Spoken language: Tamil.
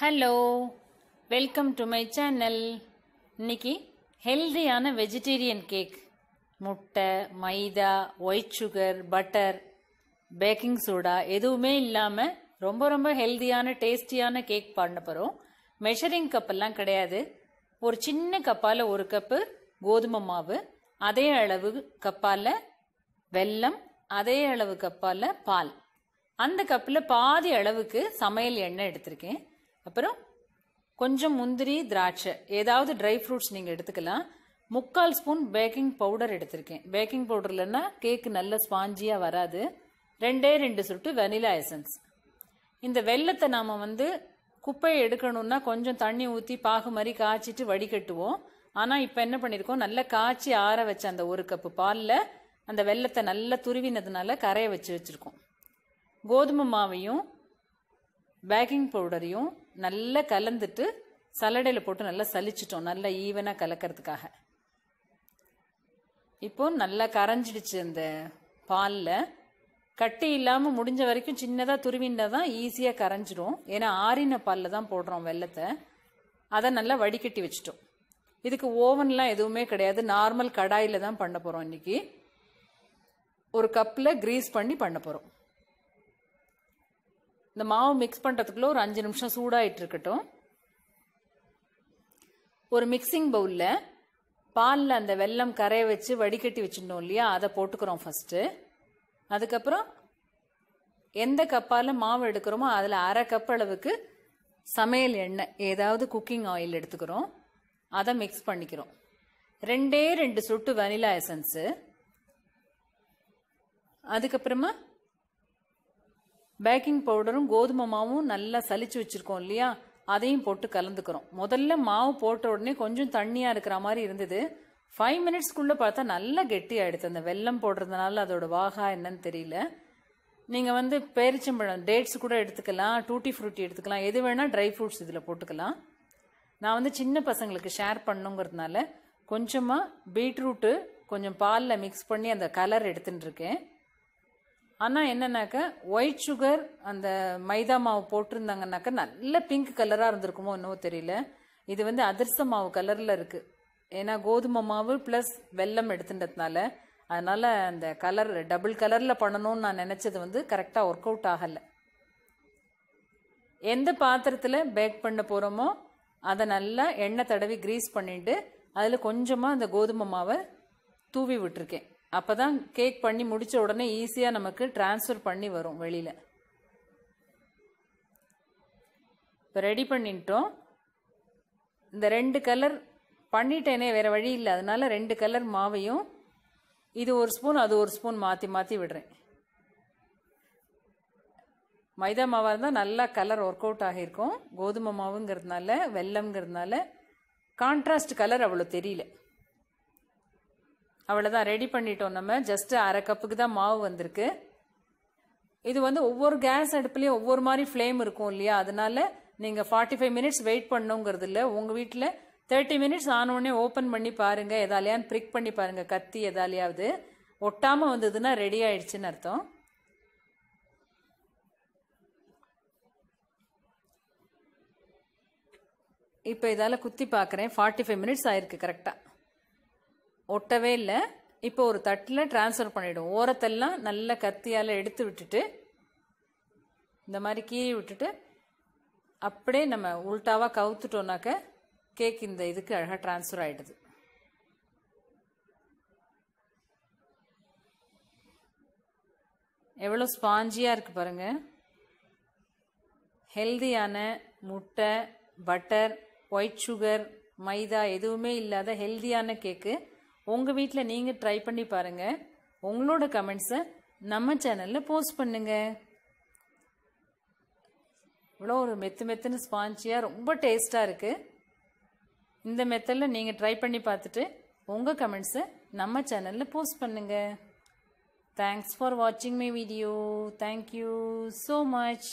hello welcome to my channel இன்னைக்கு ஹெல்தியான வெஜிடேரியன் கேக் முட்டை maida white sugar butter baking soda எதுவுமே இல்லாமல் ரொம்ப ரொம்ப ஹெல்தியான டேஸ்டியான கேக் பண்ண போகிறோம் மெஷரிங் கப்பெல்லாம் கிடையாது ஒரு சின்ன கப்பால் ஒரு கப்பு கோதுமை மாவு அதே அளவு கப்பால் வெல்லம் அதே அளவு கப்பால் பால் அந்த கப்பில் பாதி அளவுக்கு சமையல் எண்ணெய் எடுத்திருக்கேன் அப்புறம் கொஞ்சம் முந்திரி திராட்சை ஏதாவது ட்ரை ஃப்ரூட்ஸ் நீங்கள் எடுத்துக்கலாம் முக்கால் ஸ்பூன் பேக்கிங் பவுடர் எடுத்திருக்கேன் பேக்கிங் பவுடர் இல்லைன்னா கேக்கு நல்ல ஸ்பாஞ்சியாக வராது ரெண்டே ரெண்டு சுட்டு வெனிலா எசன்ஸ் இந்த வெள்ளத்தை நாம் வந்து குப்பையை எடுக்கணும்னா கொஞ்சம் தண்ணி ஊற்றி பாகு மாதிரி காய்ச்சிட்டு வடிகட்டுவோம் ஆனால் இப்போ என்ன பண்ணியிருக்கோம் நல்லா காய்ச்சி ஆற வச்ச அந்த ஒரு கப்பு பாலில் அந்த வெள்ளத்தை நல்லா துருவினதுனால கரையை வச்சு வச்சுருக்கோம் கோதுமை மாவையும் பேக்கிங் பவுடரையும் நல்லா கலந்துட்டு சலடையில் போட்டு நல்லா சலிச்சிட்டோம் நல்லா ஈவனாக கலக்கிறதுக்காக இப்போ நல்லா கரைஞ்சிடுச்சு அந்த பாலில் கட்டி இல்லாமல் முடிஞ்ச வரைக்கும் சின்னதாக துருவின்னா தான் ஈஸியாக கரைஞ்சிடும் ஏன்னா ஆறின பாலில் தான் போடுறோம் வெள்ளத்தை அதை நல்லா வடிகட்டி வச்சுட்டோம் இதுக்கு ஓவன்லாம் எதுவுமே கிடையாது நார்மல் கடாயில் தான் பண்ண போகிறோம் இன்னைக்கு ஒரு கப்பில் க்ரீஸ் பண்ணி பண்ண போகிறோம் இந்த மாவு மிக்ஸ் பண்ணுறதுக்குள்ள ஒரு அஞ்சு நிமிஷம் சூடாகிட்டு இருக்கட்டும் ஒரு மிக்சிங் பவுலில் பாலில் அந்த வெல்லம் கரைய வச்சு வடிகட்டி வச்சுருந்தோம் இல்லையா அதை போட்டுக்கிறோம் ஃபஸ்ட்டு அதுக்கப்புறம் எந்த கப்பால் மாவு எடுக்கிறோமோ அதில் அரை கப் அளவுக்கு சமையல் எண்ணெய் ஏதாவது குக்கிங் ஆயில் எடுத்துக்கிறோம் அதை மிக்ஸ் பண்ணிக்கிறோம் ரெண்டே ரெண்டு சொட்டு வெனிலா எசன்ஸு அதுக்கப்புறமா பேக்கிங் பவுடரும் கோதுமை மாவும் நல்லா சலிச்சு வச்சுருக்கோம் இல்லையா அதையும் போட்டு கலந்துக்கிறோம் முதல்ல மாவு போட்ட உடனே கொஞ்சம் தண்ணியாக இருக்கிற மாதிரி இருந்தது ஃபைவ் மினிட்ஸ்க்குள்ளே பார்த்தா நல்லா கெட்டி ஆகிடுது அந்த வெள்ளம் போடுறதுனால அதோட வாகா என்னன்னு தெரியல நீங்கள் வந்து பேரிச்சம்பழம் டேட்ஸ் கூட எடுத்துக்கலாம் டூட்டி ஃப்ரூட்டி எடுத்துக்கலாம் எது வேணால் ட்ரை ஃப்ரூட்ஸ் இதில் போட்டுக்கலாம் நான் வந்து சின்ன பசங்களுக்கு ஷேர் பண்ணுங்கிறதுனால கொஞ்சமாக பீட்ரூட்டு கொஞ்சம் பாலில் மிக்ஸ் பண்ணி அந்த கலர் இருக்கேன் ஆனால் என்னன்னாக்க ஒயிட் சுகர் அந்த மைதா மாவு போட்டிருந்தாங்கனாக்க நல்ல பிங்க் கலராக இருந்திருக்குமோ என்னவோ தெரியல இது வந்து அதிர்ச மாவு கலரில் இருக்குது ஏன்னா கோதுமை மாவு ப்ளஸ் வெல்லம் எடுத்துட்டதுனால அதனால் அந்த கலர் டபுள் கலரில் பண்ணணும்னு நான் நினச்சது வந்து கரெக்டாக ஒர்க் அவுட் ஆகலை எந்த பாத்திரத்தில் பேக் பண்ண போகிறோமோ அதை நல்லா எண்ணெய் தடவி க்ரீஸ் பண்ணிவிட்டு அதில் கொஞ்சமாக அந்த கோதுமை மாவை தூவி விட்டுருக்கேன் அப்போ தான் கேக் பண்ணி முடித்த உடனே ஈஸியாக நமக்கு டிரான்ஸ்ஃபர் பண்ணி வரும் வெளியில் இப்போ ரெடி பண்ணிட்டோம் இந்த ரெண்டு கலர் பண்ணிட்டேனே வேறு வழி இல்லை அதனால் ரெண்டு கலர் மாவையும் இது ஒரு ஸ்பூன் அது ஒரு ஸ்பூன் மாற்றி மாற்றி விடுறேன் மைதா மாவாக இருந்தால் நல்லா கலர் ஒர்க் அவுட் ஆகியிருக்கும் கோதுமை மாவுங்கிறதுனால வெள்ளம்ங்கிறதுனால கான்ட்ராஸ்ட் கலர் அவ்வளோ தெரியல அவ்வளோதான் ரெடி பண்ணிட்டோம் நம்ம ஜஸ்ட் அரை கப்புக்கு தான் மாவு வந்திருக்கு இது வந்து ஒவ்வொரு கேஸ் அடுப்புலேயும் ஒவ்வொரு மாதிரி ஃப்ளேம் இருக்கும் இல்லையா அதனால நீங்கள் ஃபார்ட்டி ஃபைவ் மினிட்ஸ் வெயிட் பண்ணுங்கிறது இல்லை உங்கள் வீட்டில் தேர்ட்டி மினிட்ஸ் ஆனோடனே ஓப்பன் பண்ணி பாருங்கள் எதாலையான்னு ப்ரிக் பண்ணி பாருங்கள் கத்தி எதாலையாவது ஒட்டாமல் வந்ததுன்னா ரெடி ஆயிடுச்சுன்னு அர்த்தம் இப்போ இதால் குத்தி பார்க்குறேன் ஃபார்ட்டி ஃபைவ் மினிட்ஸ் ஆயிருக்கு கரெக்டாக ஒட்டவே இல்லை இப்போ ஒரு தட்டில் டிரான்ஸ்ஃபர் பண்ணிவிடும் ஓரத்தெல்லாம் நல்ல கத்தியால் எடுத்து விட்டுட்டு இந்த மாதிரி கீறி விட்டுட்டு அப்படியே நம்ம உள்டாவாக கவுத்துட்டோம்னாக்க கேக் இந்த இதுக்கு அழகாக டிரான்ஸ்ஃபர் ஆகிடுது எவ்வளோ ஸ்பாஞ்சியாக இருக்குது பாருங்கள் ஹெல்தியான முட்டை பட்டர் ஒயிட் சுகர் மைதா எதுவுமே இல்லாத ஹெல்தியான கேக்கு உங்கள் வீட்டில் நீங்கள் ட்ரை பண்ணி பாருங்கள் உங்களோட கமெண்ட்ஸை நம்ம சேனலில் போஸ்ட் பண்ணுங்கள் இவ்வளோ ஒரு மெத்து மெத்துன்னு ஸ்பாஞ்சியாக ரொம்ப டேஸ்ட்டாக இருக்குது இந்த மெத்தடில் நீங்கள் ட்ரை பண்ணி பார்த்துட்டு உங்கள் கமெண்ட்ஸை நம்ம சேனலில் போஸ்ட் பண்ணுங்கள் தேங்க்ஸ் ஃபார் வாட்சிங் my video thank you so much